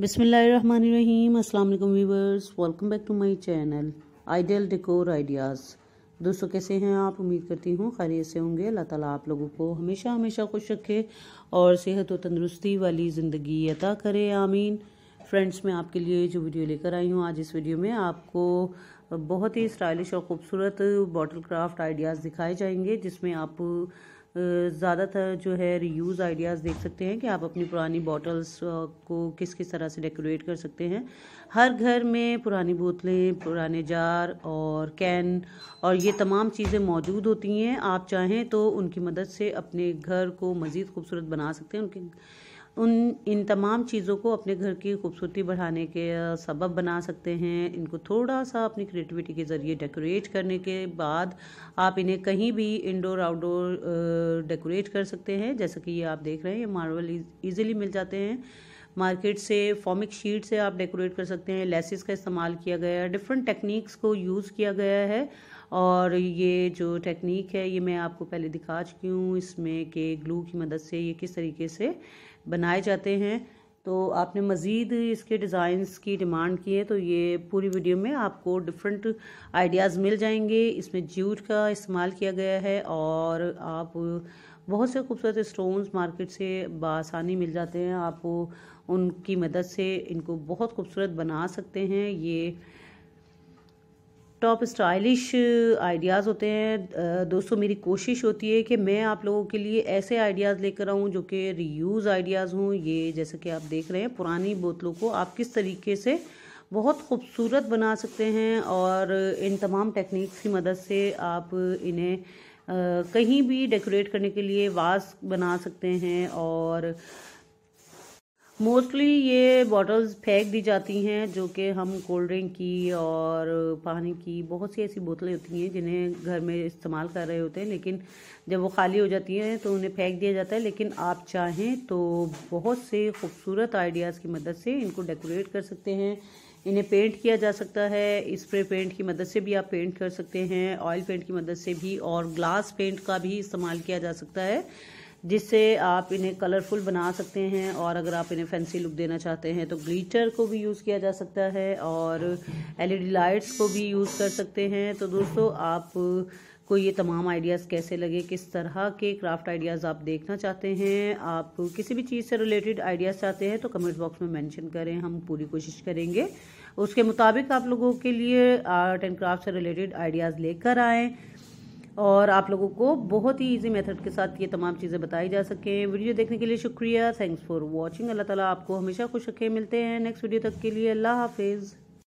बिसमीम अस्सलाम वालेकुम viewers welcome back to my channel ideal decor ideas दोस्तों कैसे हैं आप उम्मीद करती हूँ खैरियत से होंगे अल्लाह ताला आप लोगों को हमेशा हमेशा खुश रखे और सेहत व तंदरुस्ती वाली ज़िंदगी अता करे आमीन फ्रेंड्स मैं आपके लिए जो वीडियो लेकर आई हूँ आज इस वीडियो में आपको बहुत ही स्टाइलिश और ख़ूबसूरत बॉटल क्राफ्ट आइडियाज़ दिखाए जाएंगे जिसमें आप ज़्यादातर जो है रीयूज़ आइडियाज़ देख सकते हैं कि आप अपनी पुरानी बॉटल्स को किस किस तरह से डेकोरेट कर सकते हैं हर घर में पुरानी बोतलें पुराने जार और कैन और ये तमाम चीज़ें मौजूद होती हैं आप चाहें तो उनकी मदद से अपने घर को मज़ीद खूबसूरत बना सकते हैं उनके उन इन तमाम चीज़ों को अपने घर की खूबसूरती बढ़ाने के सबब बना सकते हैं इनको थोड़ा सा अपनी क्रिएटिविटी के ज़रिए डेकोरेट करने के बाद आप इन्हें कहीं भी इंडोर आउटडोर डेकोरेट कर सकते हैं जैसा कि ये आप देख रहे हैं ये मार्बल ईजिली e-, मिल जाते हैं मार्केट से फॉमिक शीट से आप डेकोरेट कर सकते हैं लेसिस का इस्तेमाल किया गया है डिफरेंट टेक्निक्स को यूज़ किया गया है और ये जो टेक्निक है ये मैं आपको पहले दिखा चुकी हूँ इसमें के ग्लू की मदद से ये किस तरीके से बनाए जाते हैं तो आपने मज़ीद इसके डिज़ाइंस की डिमांड की है तो ये पूरी वीडियो में आपको डिफरेंट आइडियाज़ मिल जाएंगे इसमें जूट का इस्तेमाल किया गया है और आप बहुत से खूबसूरत स्टोन्स मार्केट से बासानी मिल जाते हैं आप उनकी मदद से इनको बहुत खूबसूरत बना सकते हैं ये टॉप स्टाइलिश आइडियाज़ होते हैं दोस्तों मेरी कोशिश होती है कि मैं आप लोगों के लिए ऐसे आइडियाज़ लेकर आऊँ जो कि रीयूज़ आइडियाज़ हों ये जैसे कि आप देख रहे हैं पुरानी बोतलों को आप किस तरीके से बहुत खूबसूरत बना सकते हैं और इन तमाम टेक्निक्स की मदद से आप इन्हें कहीं भी डेकोरेट करने के लिए वास बना सकते हैं और मोस्टली ये बॉटल्स फेंक दी जाती हैं जो कि हम कोल्ड ड्रिंक की और पानी की बहुत सी ऐसी बोतलें होती हैं जिन्हें घर में इस्तेमाल कर रहे होते हैं लेकिन जब वो खाली हो जाती हैं तो उन्हें फेंक दिया जाता है लेकिन आप चाहें तो बहुत से खूबसूरत आइडियाज़ की मदद से इनको डेकोरेट कर सकते हैं इन्हें पेंट किया जा सकता है इस्प्रे पेंट की मदद से भी आप पेंट कर सकते हैं ऑयल पेंट की मदद से भी और ग्लास पेंट का भी इस्तेमाल किया जा सकता है जिससे आप इन्हें कलरफुल बना सकते हैं और अगर आप इन्हें फैंसी लुक देना चाहते हैं तो ग्लीटर को भी यूज़ किया जा सकता है और एलईडी लाइट्स को भी यूज़ कर सकते हैं तो दोस्तों आप को ये तमाम आइडियाज़ कैसे लगे किस तरह के क्राफ्ट आइडियाज़ आप देखना चाहते हैं आप किसी भी चीज़ से रिलेटेड आइडियाज़ चाहते हैं तो कमेंट बॉक्स में मेंशन करें हम पूरी कोशिश करेंगे उसके मुताबिक आप लोगों के लिए आर्ट एंड क्राफ्ट से रिलेटेड आइडियाज़ लेकर आएँ और आप लोगों को बहुत ही इजी मेथड के साथ ये तमाम चीज़ें बताई जा सकें वीडियो देखने के लिए शुक्रिया थैंक्स फॉर वॉचिंग अल्लाह ताला आपको हमेशा खुश रखे मिलते हैं नेक्स्ट वीडियो तक के लिए अल्लाह हाफिज़